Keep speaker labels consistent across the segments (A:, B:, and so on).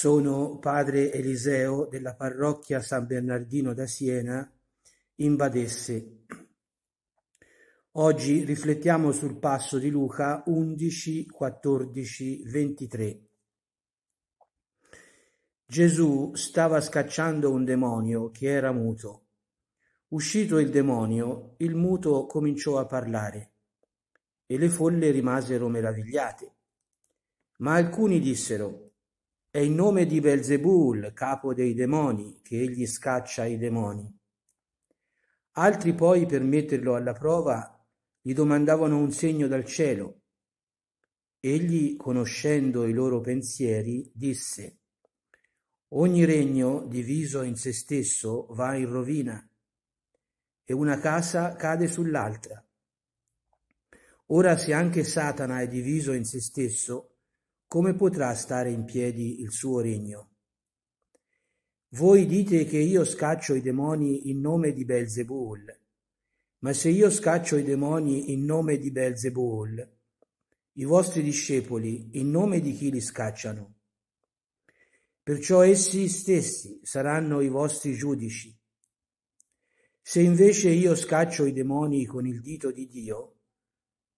A: Sono padre Eliseo della parrocchia San Bernardino da Siena in Badesse. Oggi riflettiamo sul passo di Luca 11, 14, 23. Gesù stava scacciando un demonio che era muto. Uscito il demonio, il muto cominciò a parlare e le folle rimasero meravigliate. Ma alcuni dissero, è in nome di Belzebul, capo dei demoni, che egli scaccia i demoni. Altri poi, per metterlo alla prova, gli domandavano un segno dal cielo. Egli, conoscendo i loro pensieri, disse, Ogni regno diviso in se stesso va in rovina e una casa cade sull'altra. Ora se anche Satana è diviso in se stesso, come potrà stare in piedi il suo regno? Voi dite che io scaccio i demoni in nome di Belzebul, ma se io scaccio i demoni in nome di Belzebul, i vostri discepoli in nome di chi li scacciano? Perciò essi stessi saranno i vostri giudici. Se invece io scaccio i demoni con il dito di Dio,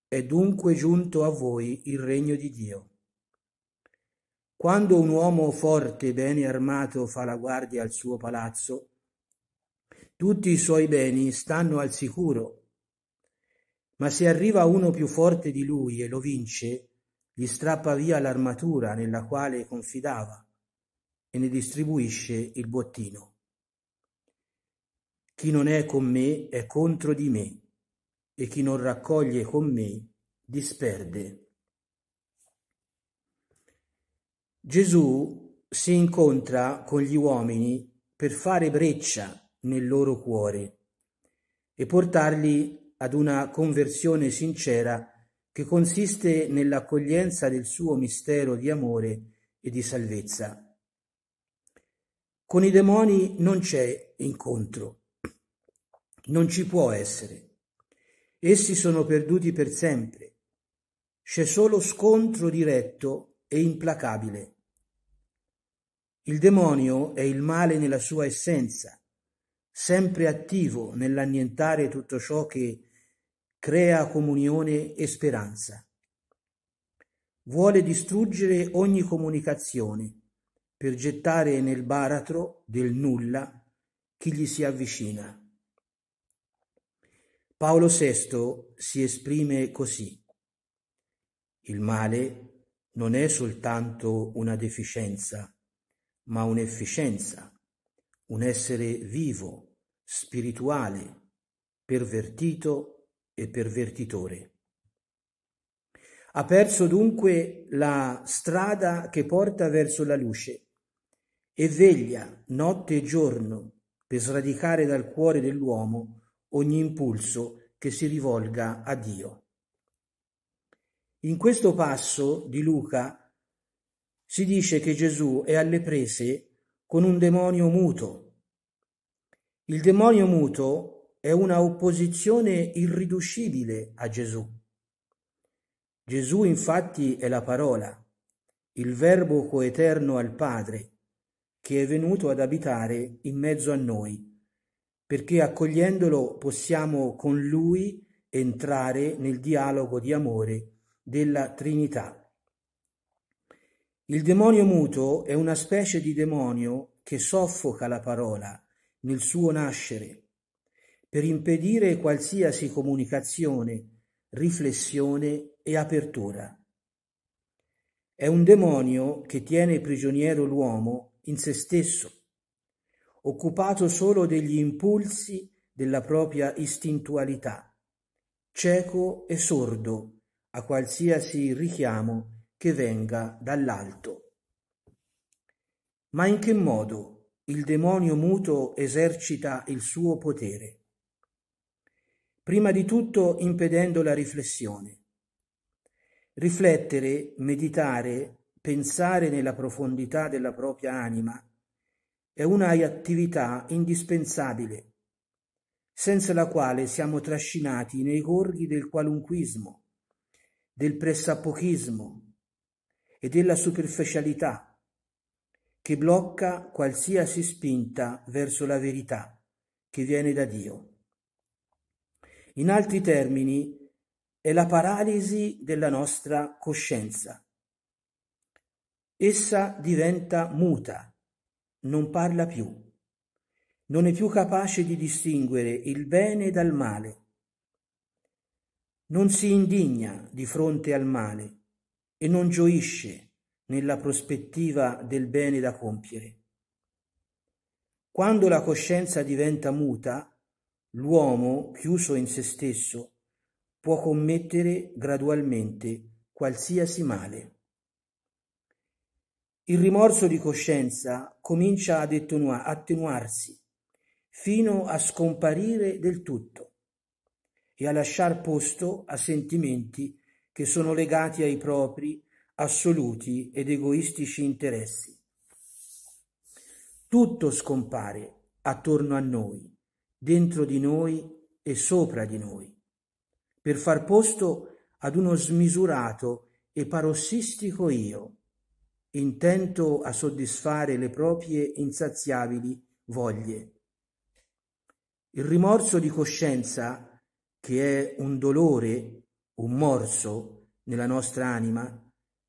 A: è dunque giunto a voi il regno di Dio. Quando un uomo forte e bene armato fa la guardia al suo palazzo, tutti i suoi beni stanno al sicuro. Ma se arriva uno più forte di lui e lo vince, gli strappa via l'armatura nella quale confidava e ne distribuisce il bottino. Chi non è con me è contro di me e chi non raccoglie con me disperde. Gesù si incontra con gli uomini per fare breccia nel loro cuore e portarli ad una conversione sincera che consiste nell'accoglienza del suo mistero di amore e di salvezza. Con i demoni non c'è incontro, non ci può essere. Essi sono perduti per sempre. C'è solo scontro diretto e implacabile. Il demonio è il male nella sua essenza, sempre attivo nell'annientare tutto ciò che crea comunione e speranza. Vuole distruggere ogni comunicazione per gettare nel baratro del nulla chi gli si avvicina. Paolo VI si esprime così. Il male non è soltanto una deficienza, ma un'efficienza, un essere vivo, spirituale, pervertito e pervertitore. Ha perso dunque la strada che porta verso la luce e veglia notte e giorno per sradicare dal cuore dell'uomo ogni impulso che si rivolga a Dio. In questo passo di Luca si dice che Gesù è alle prese con un demonio muto. Il demonio muto è una opposizione irriducibile a Gesù. Gesù infatti è la parola, il verbo coeterno al Padre, che è venuto ad abitare in mezzo a noi, perché accogliendolo possiamo con lui entrare nel dialogo di amore della Trinità. Il demonio muto è una specie di demonio che soffoca la parola nel suo nascere per impedire qualsiasi comunicazione, riflessione e apertura. È un demonio che tiene prigioniero l'uomo in se stesso, occupato solo degli impulsi della propria istintualità, cieco e sordo a qualsiasi richiamo che venga dall'alto. Ma in che modo il demonio muto esercita il suo potere? Prima di tutto impedendo la riflessione. Riflettere, meditare, pensare nella profondità della propria anima è una attività indispensabile, senza la quale siamo trascinati nei gorghi del qualunquismo, del pressapochismo, e della superficialità che blocca qualsiasi spinta verso la verità che viene da Dio. In altri termini, è la paralisi della nostra coscienza. Essa diventa muta, non parla più, non è più capace di distinguere il bene dal male, non si indigna di fronte al male, e non gioisce nella prospettiva del bene da compiere. Quando la coscienza diventa muta, l'uomo, chiuso in se stesso, può commettere gradualmente qualsiasi male. Il rimorso di coscienza comincia ad attenuarsi fino a scomparire del tutto e a lasciar posto a sentimenti che sono legati ai propri assoluti ed egoistici interessi. Tutto scompare attorno a noi, dentro di noi e sopra di noi, per far posto ad uno smisurato e parossistico io, intento a soddisfare le proprie insaziabili voglie. Il rimorso di coscienza, che è un dolore un morso nella nostra anima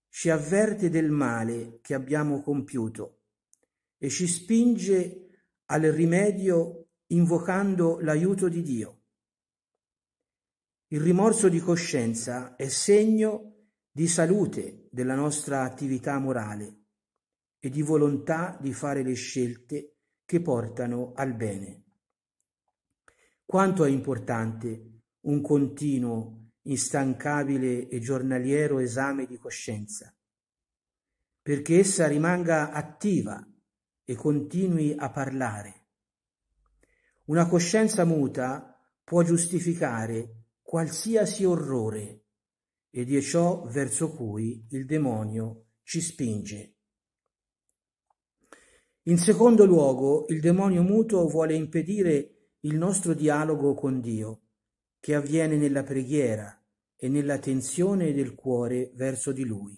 A: ci avverte del male che abbiamo compiuto e ci spinge al rimedio invocando l'aiuto di Dio. Il rimorso di coscienza è segno di salute della nostra attività morale e di volontà di fare le scelte che portano al bene. Quanto è importante un continuo instancabile e giornaliero esame di coscienza, perché essa rimanga attiva e continui a parlare. Una coscienza muta può giustificare qualsiasi orrore ed è ciò verso cui il demonio ci spinge. In secondo luogo, il demonio muto vuole impedire il nostro dialogo con Dio che avviene nella preghiera e nella tensione del cuore verso di Lui.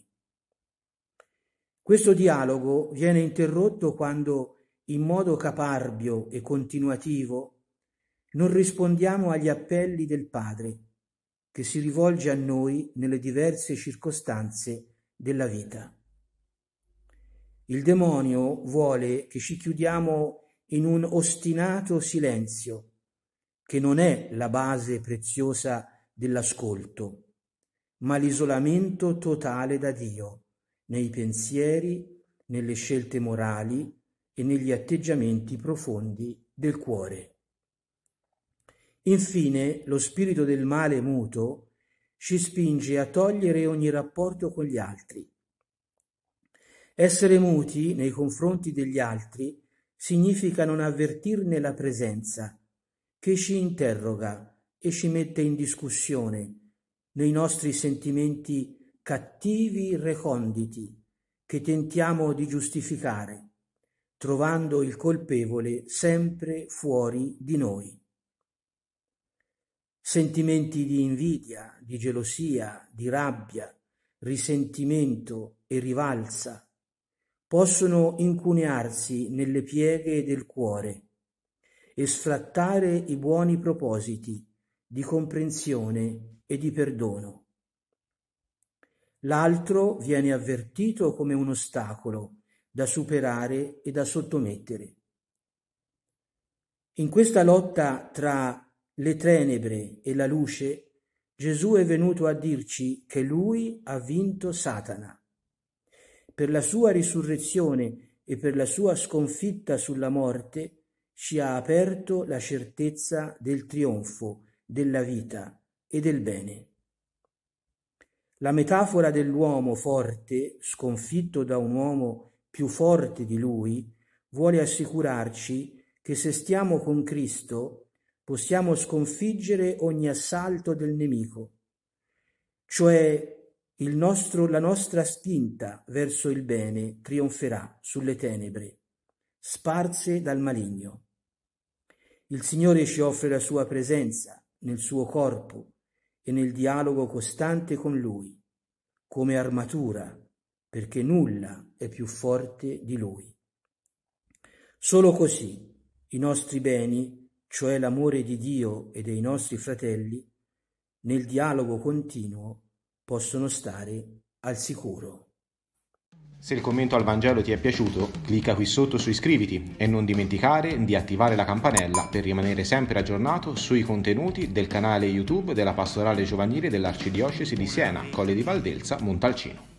A: Questo dialogo viene interrotto quando, in modo caparbio e continuativo, non rispondiamo agli appelli del Padre, che si rivolge a noi nelle diverse circostanze della vita. Il demonio vuole che ci chiudiamo in un ostinato silenzio che non è la base preziosa dell'ascolto, ma l'isolamento totale da Dio nei pensieri, nelle scelte morali e negli atteggiamenti profondi del cuore. Infine, lo spirito del male muto ci spinge a togliere ogni rapporto con gli altri. Essere muti nei confronti degli altri significa non avvertirne la presenza, che ci interroga e ci mette in discussione nei nostri sentimenti cattivi reconditi che tentiamo di giustificare, trovando il colpevole sempre fuori di noi. Sentimenti di invidia, di gelosia, di rabbia, risentimento e rivalsa possono incunearsi nelle pieghe del cuore e sfrattare i buoni propositi di comprensione e di perdono. L'altro viene avvertito come un ostacolo da superare e da sottomettere. In questa lotta tra le tenebre e la luce, Gesù è venuto a dirci che lui ha vinto Satana. Per la sua risurrezione e per la sua sconfitta sulla morte, ci ha aperto la certezza del trionfo, della vita e del bene. La metafora dell'uomo forte, sconfitto da un uomo più forte di lui, vuole assicurarci che se stiamo con Cristo possiamo sconfiggere ogni assalto del nemico, cioè nostro, la nostra spinta verso il bene trionferà sulle tenebre, sparse dal maligno. Il Signore ci offre la sua presenza nel suo corpo e nel dialogo costante con Lui, come armatura, perché nulla è più forte di Lui. Solo così i nostri beni, cioè l'amore di Dio e dei nostri fratelli, nel dialogo continuo possono stare al sicuro. Se il commento al Vangelo ti è piaciuto, clicca qui sotto su iscriviti e non dimenticare di attivare la campanella per rimanere sempre aggiornato sui contenuti del canale YouTube della Pastorale Giovanile dell'Arcidiocesi di Siena, Colle di Valdelsa, Montalcino.